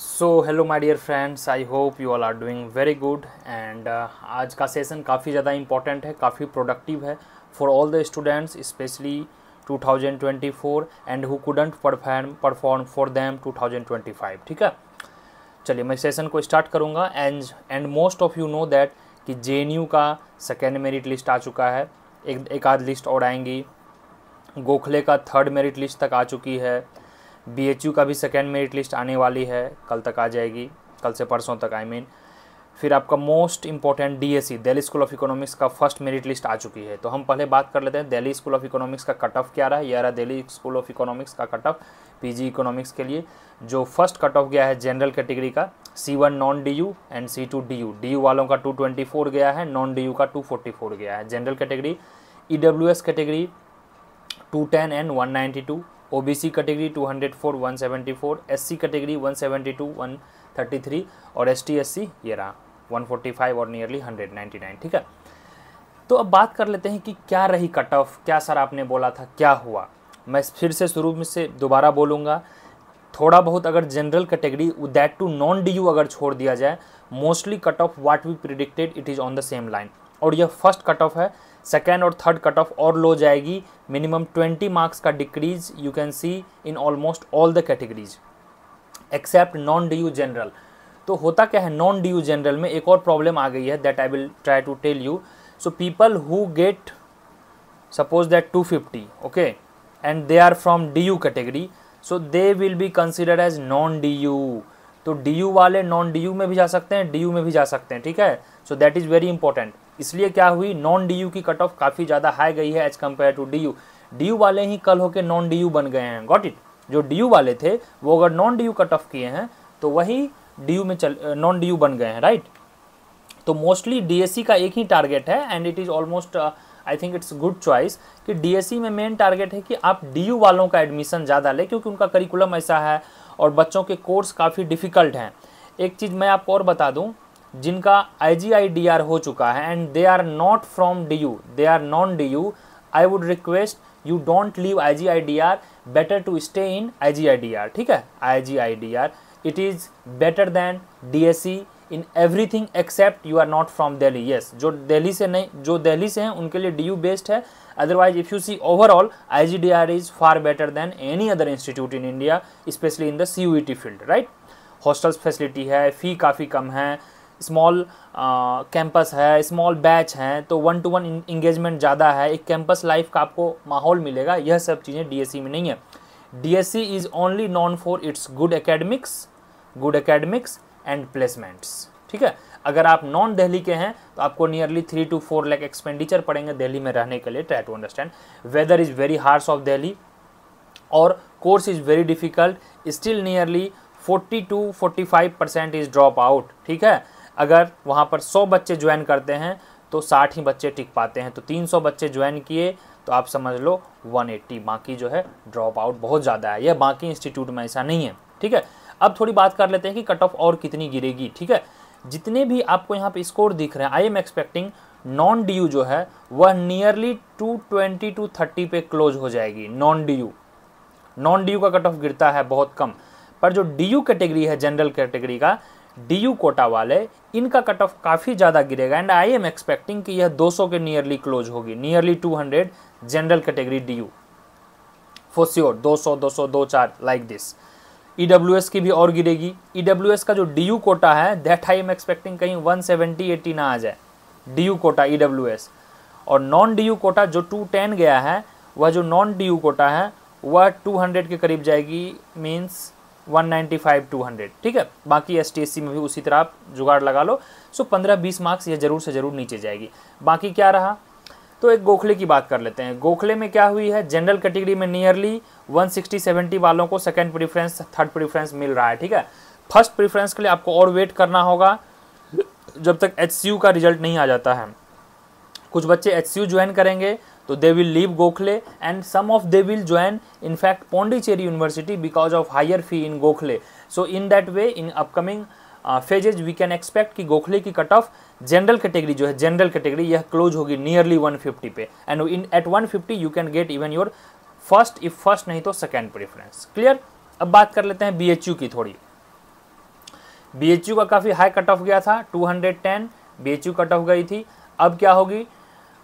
So hello my dear friends I hope you all are doing very good and आज का session काफ़ी ज़्यादा important है काफ़ी प्रोडक्टिव है for all the students specially 2024 and who couldn't perform perform for them 2025 ठीक है चलिए मैं सेशन को स्टार्ट करूँगा and and most of you know that कि जे का सेकेंड मेरिट लिस्ट आ चुका है एक एक आध लिस्ट और आएंगी गोखले का थर्ड मेरिट लिस्ट तक आ चुकी है बीएचयू का भी सेकेंड मेरिट लिस्ट आने वाली है कल तक आ जाएगी कल से परसों तक आई I मीन mean. फिर आपका most important DSC Delhi school of economics का फर्स्ट मेरिट लिस्ट आ चुकी है तो हम पहले बात कर लेते हैं दिल्ली स्कूल ऑफ इकोनॉमिक्स का कट ऑफ क्या रहा है यह रहा दिल्ली स्कूल ऑफ इकोनॉमिक्स का कट ऑफ पीजी इकोनॉमिक्स के लिए जो फर्स्ट कट ऑफ गया है जनरल कैटेगरी का C one non D U and C two D U D U वालों का टू ट्वेंटी फोर गया है नॉन डी यू का टू फोर्टी फोर गया है general category E W S category two ten and one ninety two OBC category 204 174 SC category 172 133 और S T ये रहा 145 और नियरली 199 ठीक है तो अब बात कर लेते हैं कि क्या रही कट ऑफ क्या सर आपने बोला था क्या हुआ मैं फिर से शुरू में से दोबारा बोलूँगा थोड़ा बहुत अगर general category that two non D अगर छोड़ दिया जाए mostly cut off what we predicted it is on the same line और यह फर्स्ट कट ऑफ है सेकेंड और थर्ड कट ऑफ और लो जाएगी मिनिमम ट्वेंटी मार्क्स का decrease you can see in almost all the categories except non D U general तो होता क्या है नॉन डी यू जनरल में एक और प्रॉब्लम आ गई है that I will try to tell you so people who get suppose that two fifty okay and they are from D U category so they will be consider as non D U तो D U वाले non D U में भी जा सकते हैं D U में भी जा सकते हैं ठीक है so that is very important इसलिए क्या हुई नॉन डी की कट ऑफ काफ़ी ज़्यादा हाई गई है as compare to D D वाले ही कल होकर नॉन डी बन गए हैं गॉट इट जो डी वाले थे वो अगर नॉन डी कट ऑफ किए हैं तो वही डी में चल नॉन डी बन गए हैं राइट तो मोस्टली डी का एक ही टारगेट है and it is almost I think it's good choice कि डी में मेन टारगेट है कि आप डी वालों का एडमिशन ज़्यादा लें क्योंकि उनका करिकुलम ऐसा है और बच्चों के कोर्स काफ़ी डिफ़िकल्ट हैं एक चीज़ मैं आपको और बता दूँ जिनका आई जी आई डी आर हो चुका है and they are not from D U they are non D U I would request you don't leave I G I D R better to stay in I G I D R ठीक है I G I D R it is better than D S C in thing except you are not from Delhi yes जो दिल्ली से नहीं जो दिल्ली से हैं उनके लिए डी यू बेस्ड है otherwise if you see overall I G D R is far better than any other institute in India specially in the C U E T field right hostels facility है fee काफ़ी कम है small campus uh, है small batch हैं तो one two one engagement ज़्यादा है एक कैंपस लाइफ का आपको माहौल मिलेगा यह सब चीज़ें डीएससी e में नहीं है DSC is only non for it's good academics good academics and placements ठीक है अगर आप नॉन दिल्ली के हैं तो आपको nearly three to four lakh expenditure पड़ेंगे दिल्ली में रहने के लिए try to understand weather is very harsh of Delhi और course is very difficult still nearly forty to forty five percent is drop out ठीक है अगर वहाँ पर सौ बच्चे ज्वाइन करते हैं तो साठ ही बच्चे टिक पाते हैं तो तीन सौ बच्चे ज्वाइन किए तो आप समझ लो 180 बाकी जो है ड्रॉप आउट बहुत ज़्यादा है यह बाकी इंस्टीट्यूट में ऐसा नहीं है ठीक है अब थोड़ी बात कर लेते हैं कि कट ऑफ और कितनी गिरेगी ठीक है जितने भी आपको यहाँ पर स्कोर दिख रहे हैं I am expecting non D जो है वह nearly two twenty to thirty पे क्लोज हो जाएगी नॉन डी नॉन डी का कट ऑफ गिरता है बहुत कम पर जो डी कैटेगरी है जनरल कैटेगरी का डी कोटा वाले इनका कट ऑफ काफ़ी ज़्यादा गिरेगा एंड आई एम एक्सपेक्टिंग कि यह 200 के नियरली क्लोज होगी nearly 200 general category D U for sure दो सौ दो सौ दो चार like this E W S की भी और गिरेगी ई डब्ल्यू एस का जो डी यू कोटा है दैट आई एम एक्सपेक्टिंग कहीं वन सेवेंटी एटी ना आ जाए D U quota E W S और नॉन डी यू कोटा जो टू टेन गया है वह जो नॉन डी यू कोटा है वह टू हंड्रेड के करीब जाएगी मीन्स टू हंड्रेड ठीक है बाकी एस टी में भी उसी तरह आप जुगाड़ लगा लो सो पंद्रह बीस मार्क्स ये ज़रूर से ज़रूर नीचे जाएगी बाकी क्या रहा तो एक गोखले की बात कर लेते हैं गोखले में क्या हुई है जनरल कैटेगरी में नियरली 160 70 वालों को सेकंड प्रेफरेंस थर्ड प्रेफरेंस मिल रहा है ठीक है फर्स्ट प्रेफरेंस के लिए आपको और वेट करना होगा जब तक एच का रिजल्ट नहीं आ जाता है कुछ बच्चे एच ज्वाइन करेंगे तो they will leave Gokhale and some of they will join in fact pondicherry university because of higher fee in Gokhale so in that way in upcoming phases we can expect कि गोखले की cut off general category जो है general category यह close होगी nearly 150 पे and in at one fifty you can get even your first if first नहीं तो second preference clear अब बात कर लेते हैं बी एच यू की थोड़ी बी एच यू का काफ़ी हाई कट ऑफ गया था two hundred ten B H U cut off गई थी अब क्या होगी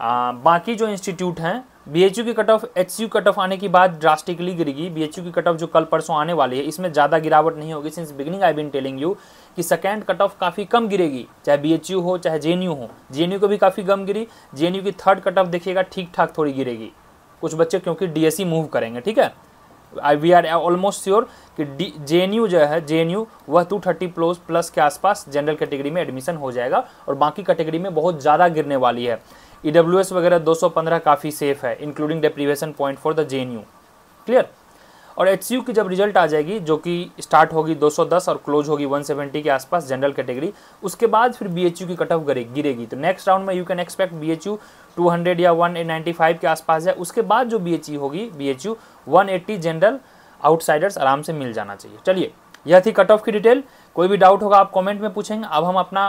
आ, बाकी जो इंस्टीट्यूट हैं बी की cut off H cut off आने की बात ड्रास्टिकली गिरेगी बी की कट ऑफ जो कल परसों आने वाली है इसमें ज़्यादा गिरावट नहीं होगी since beginning I been telling you कि सेकेंड कट ऑफ काफ़ी कम गिरेगी चाहे बी हो चाहे जे हो जे को भी काफ़ी कम गिरी जे की थर्ड कट ऑफ देखिएगा ठीक ठाक थोड़ी गिरेगी कुछ बच्चे क्योंकि डी मूव e करेंगे ठीक है I we are almost sure कि डी जे जो है जे वह टू थर्टी प्लस प्लस के आसपास जनरल कैटेगरी में एडमिशन हो जाएगा और बाकी कैटेगरी में बहुत ज़्यादा गिरने वाली है ई e वगैरह 215 काफ़ी सेफ है including deprivation point for the J clear और एच की जब रिजल्ट आ जाएगी जो कि स्टार्ट होगी 210 और क्लोज होगी 170 के आसपास जनरल कैटेगरी उसके बाद फिर बी की कट ऑफ गिरेगी तो नेक्स्ट राउंड में you can expect B H या 195 के आसपास है उसके बाद जो बी e होगी बी एच 180 जनरल आउटसाइडर्स आराम से मिल जाना चाहिए चलिए यह थी कट ऑफ की डिटेल कोई भी डाउट होगा आप कॉमेंट में पूछेंगे अब हम अपना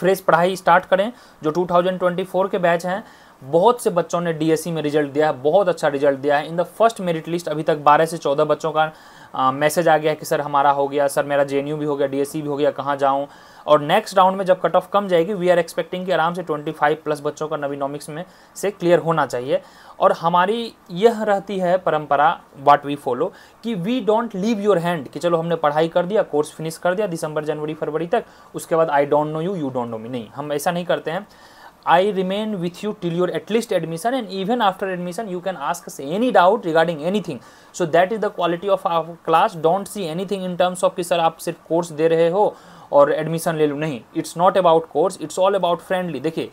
फ्रेश पढ़ाई स्टार्ट करें जो 2024 के बैच हैं बहुत से बच्चों ने डीएससी e में रिजल्ट दिया है बहुत अच्छा रिजल्ट दिया है in the first merit list अभी तक 12 से 14 बच्चों का मैसेज आ गया है कि सर हमारा हो गया सर मेरा जे भी हो गया डीएससी e भी हो गया कहाँ जाऊँ और नेक्स्ट राउंड में जब कट ऑफ कम जाएगी वी आर एक्सपेक्टिंग कि आराम से 25 प्लस बच्चों का नवीनॉमिक्स में से क्लियर होना चाहिए और हमारी यह रहती है परंपरा वाट वी फॉलो कि we don't leave your hand कि चलो हमने पढ़ाई कर दिया कोर्स फिनिश कर दिया दिसंबर जनवरी फरवरी तक उसके बाद I don't know you you don't know me नहीं हम ऐसा नहीं करते हैं I remain with you till your at least admission and even after admission you can ask any doubt regarding anything so that is the quality of our class don't see anything in terms of कि sir आप सिर्फ course दे रहे हो और admission ले लो नहीं it's not about course it's all about friendly देखिए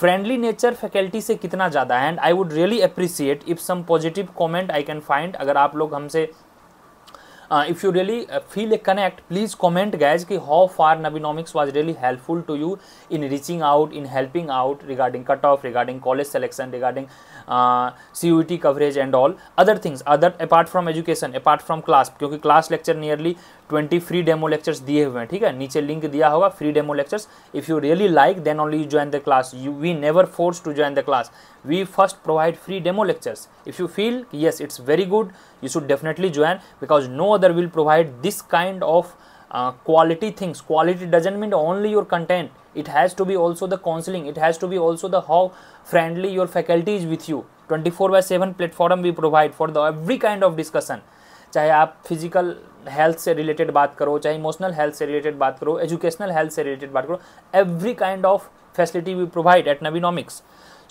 फ्रेंडली नेचर फैकल्टी से कितना ज़्यादा and I would really appreciate if some positive comment I can find अगर आप लोग हमसे uh, if you really uh, feel a connect please comment guys ki how far navinomics was really helpful to you in reaching out in helping out regarding cutoff regarding college selection regarding C U T coverage and all other things other apart from education apart from class क्योंकि class lecture nearly twenty free demo lectures दिए हुए हैं ठीक है नीचे link दिया होगा free demo lectures if you really like then only you join the class you we never force to join the class we first provide free demo lectures if you feel yes it's very good you should definitely join because no other will provide this kind of Uh, quality things quality doesn't mean only your content it has to be also the counseling it has to be also the how friendly your faculty is with you 24 by 7 platform we provide for the every kind of discussion चाहे आप physical health से related बात करो चाहे emotional health से related बात करो educational health से रिलेटेड बात करो every kind of facility we provide at Naveenomics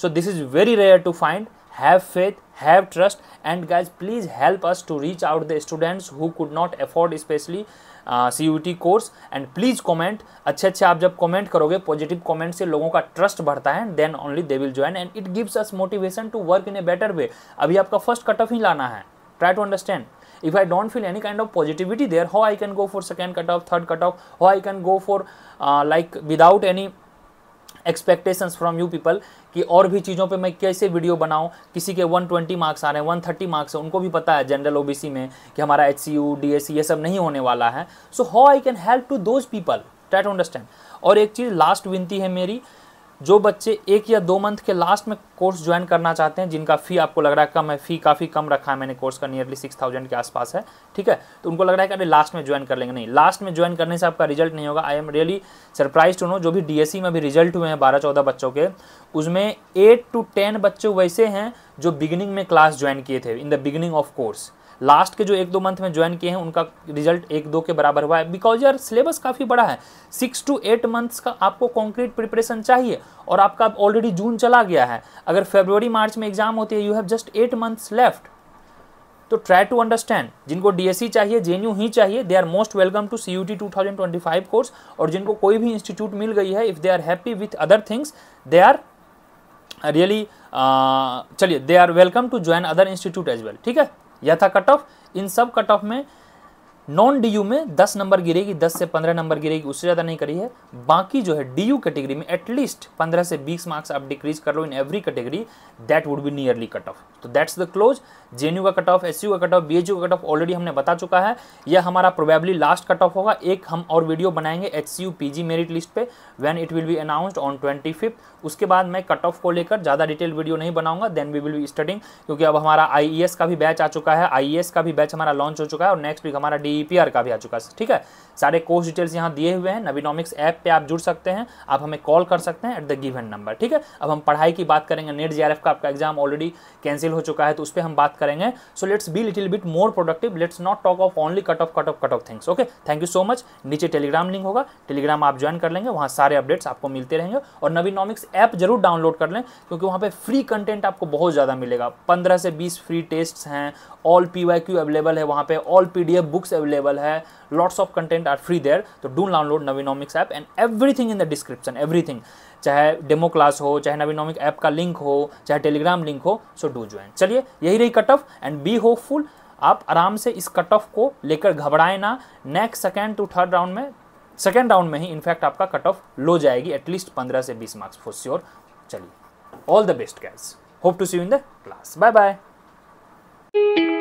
so this is very rare to find have faith have trust and guys please help us to reach out the students who could not afford specially C U T course and please comment अच्छे अच्छे आप जब comment करोगे positive comment से लोगों का trust बढ़ता है then only they will join and it gives us motivation to work in a better way अभी आपका फर्स्ट कट ऑफ ही लाना है try to understand if I don't feel any kind of positivity there हो I can go for second cut off third cut off हो I can go for like without any expectations from you people कि और भी चीज़ों पे मैं कैसे video बनाऊं किसी के 120 मार्क्स आ रहे हैं 130 मार्क्स हैं उनको भी पता है जनरल ओबीसी में कि हमारा एच सी e ये सब नहीं होने वाला है so how I can help to those people try to understand और एक चीज़ लास्ट विनती है मेरी जो बच्चे एक या दो मंथ के लास्ट में कोर्स ज्वाइन करना चाहते हैं जिनका फ़ी आपको लग रहा है कम है फ़ी काफ़ी कम रखा है मैंने कोर्स का नियरली सिक्स थाउजेंड के आसपास है ठीक है तो उनको लग रहा है कि अरे लास्ट में ज्वाइन कर लेंगे नहीं लास्ट में ज्वाइन करने से आपका रिजल्ट नहीं होगा I am really surprise to know जो भी डी e में भी रिजल्ट हुए हैं बारह चौदह बच्चों के उसमें एट टू टेन बच्चे वैसे हैं जो बिगिनिंग में क्लास ज्वाइन किए थे in the beginning of course last के जो एक दो मंथ में ज्वाइन किए हैं उनका रिजल्ट एक दो के बराबर हुआ है बिकॉज यार सिलेबस काफ़ी बड़ा है सिक्स टू एट मंथ्स का आपको कॉन्क्रीट प्रिपरेशन चाहिए और आपका ऑलरेडी जून चला गया है अगर फेब्रवरी मार्च में एग्जाम होती है you have just eight months left तो ट्राई टू अंडरस्टैंड जिनको डीएससी e चाहिए जे ही चाहिए they are most welcome to C U T two thousand twenty five course और जिनको कोई भी इंस्टीट्यूट मिल गई है if they are happy with other things they are really चलिए they are welcome to join other institute as well ठीक है या था कट ऑफ इन सब कट ऑफ में नॉन डीयू में 10 नंबर गिरेगी 10 से 15 नंबर गिरेगी उससे ज़्यादा नहीं करी है बाकी जो है डीयू कैटेगरी में एटलीस्ट 15 से 20 मार्क्स आप डिक्रीज कर लो in every category that would be nearly cut off तो दैट्स द क्लोज जे का कट ऑफ एस का कट ऑफ बी का कट ऑफ ऑलरेडी हमने बता चुका है यह हमारा प्रोबेबली लास्ट कट ऑफ होगा एक हम और वीडियो बनाएंगे एच सी मेरिट लिस्ट पर when it will be announced on twenty उसके बाद मैं कट ऑफ को लेकर ज़्यादा डिटेल वीडियो नहीं बनाऊंगा then we will be studying क्योंकि अब हमारा आई e का भी बैच आ चुका है आई e का भी बैच हमारा लॉन्च हो चुका है और नेक्स्ट वीक हमारा डी पी का भी आ चुका है ठीक है सारे कोर्स डिटेल्स यहाँ दिए हुए हैं नवीनॉमिक्स ऐप पे आप जुड़ सकते हैं आप हमें कॉल कर सकते हैं एट द गिवन नंबर ठीक है अब हम पढ़ाई की बात करेंगे नेट जी का आपका एग्जाम ऑलरेडी कैंसिल हो चुका है तो उस पर हम बात करेंगे so let's be little bit more productive let's not talk of only cut off cut off cut off things okay thank you so much नीचे टेलीग्राम लिंक होगा टेलीग्राम आप ज्वाइन कर लेंगे वहाँ सारे अपडेट्स आपको मिलते रहेंगे और नवीनॉमिक्स ऐप जरूर डाउनलोड कर लें क्योंकि वहाँ पर फ्री कंटेंट आपको बहुत ज़्यादा मिलेगा पंद्रह से बीस फ्री टेस्ट हैं ऑल पी अवेलेबल है वहाँ पर ऑल पी बुक्स अवेलेबल है lots of content are free there तो do download navinomics app and everything in the description everything चाहे डेमो क्लास हो चाहे नवीनॉमिक ऐप का लिंक हो चाहे टेलीग्राम लिंक हो सो डू ज्वाइन चलिए यही रही cut off and be hopeful आप आराम से इस कट ऑफ को लेकर घबराए ना next second to third round में सेकेंड राउंड में ही इनफैक्ट आपका कट ऑफ लो जाएगी एटलीस्ट पंद्रह से बीस मार्क्स फॉर श्योर चलिए all the best guys hope to C you in the class bye bye thank you